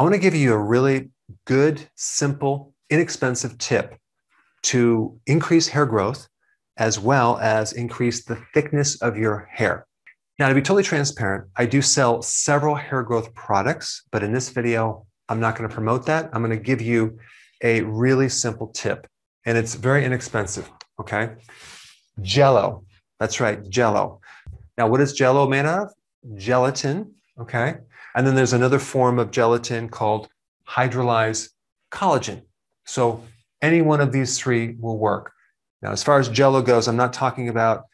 I want to give you a really good, simple, inexpensive tip to increase hair growth as well as increase the thickness of your hair. Now, to be totally transparent, I do sell several hair growth products, but in this video, I'm not going to promote that. I'm going to give you a really simple tip, and it's very inexpensive. Okay. Jello. That's right, Jello. Now, what is Jello made of? Gelatin Okay. And then there's another form of gelatin called hydrolyzed collagen. So any one of these three will work. Now, as far as jello goes, I'm not talking about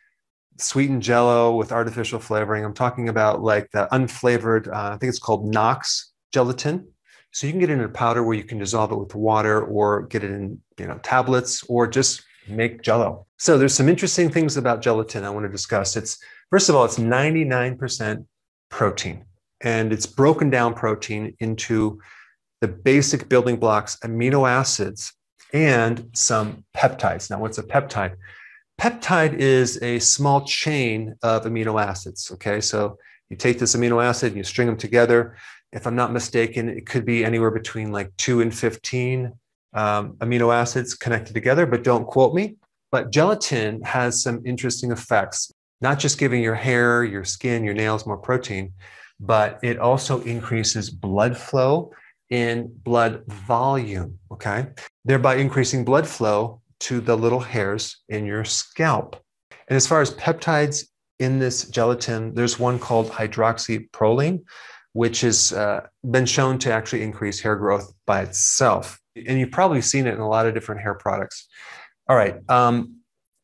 sweetened jello with artificial flavoring. I'm talking about like the unflavored, uh, I think it's called Knox gelatin. So you can get it in a powder where you can dissolve it with water or get it in, you know, tablets or just make jello. So there's some interesting things about gelatin I want to discuss. It's first of all, it's 99% protein. And it's broken down protein into the basic building blocks, amino acids, and some peptides. Now, what's a peptide? Peptide is a small chain of amino acids. Okay, so you take this amino acid and you string them together. If I'm not mistaken, it could be anywhere between like two and 15 um, amino acids connected together, but don't quote me. But gelatin has some interesting effects not just giving your hair, your skin, your nails more protein, but it also increases blood flow in blood volume, okay? Thereby increasing blood flow to the little hairs in your scalp. And as far as peptides in this gelatin, there's one called hydroxyproline, which has uh, been shown to actually increase hair growth by itself. And you've probably seen it in a lot of different hair products. All right. Um,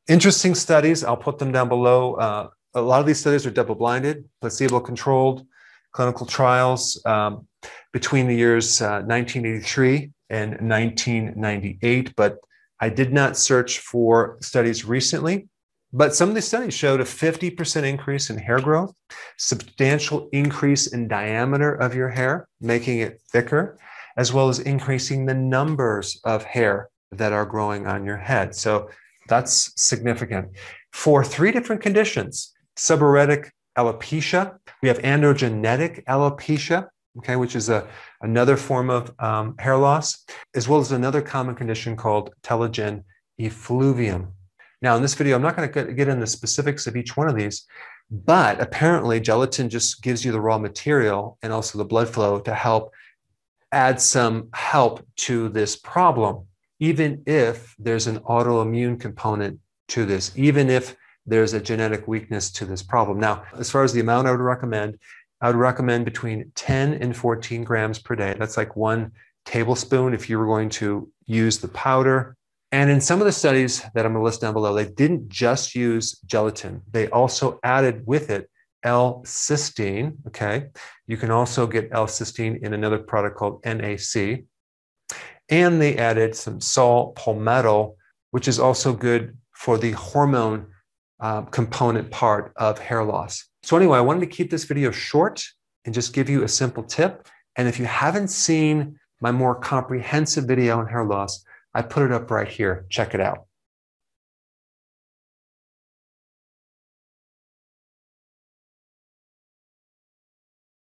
interesting studies. I'll put them down below. Uh, a lot of these studies are double blinded, placebo controlled clinical trials um, between the years uh, 1983 and 1998. But I did not search for studies recently. But some of these studies showed a 50% increase in hair growth, substantial increase in diameter of your hair, making it thicker, as well as increasing the numbers of hair that are growing on your head. So that's significant. For three different conditions subaortic alopecia, we have androgenetic alopecia, okay, which is a, another form of um, hair loss, as well as another common condition called telogen effluvium. Now, in this video, I'm not going to get into specifics of each one of these, but apparently, gelatin just gives you the raw material and also the blood flow to help add some help to this problem even if there's an autoimmune component to this, even if there's a genetic weakness to this problem. Now, as far as the amount I would recommend, I would recommend between 10 and 14 grams per day. That's like one tablespoon if you were going to use the powder. And in some of the studies that I'm going to list down below, they didn't just use gelatin, they also added with it L cysteine. Okay. You can also get L cysteine in another product called NAC. And they added some salt, palmetto, which is also good for the hormone um, component part of hair loss. So, anyway, I wanted to keep this video short and just give you a simple tip. And if you haven't seen my more comprehensive video on hair loss, I put it up right here. Check it out.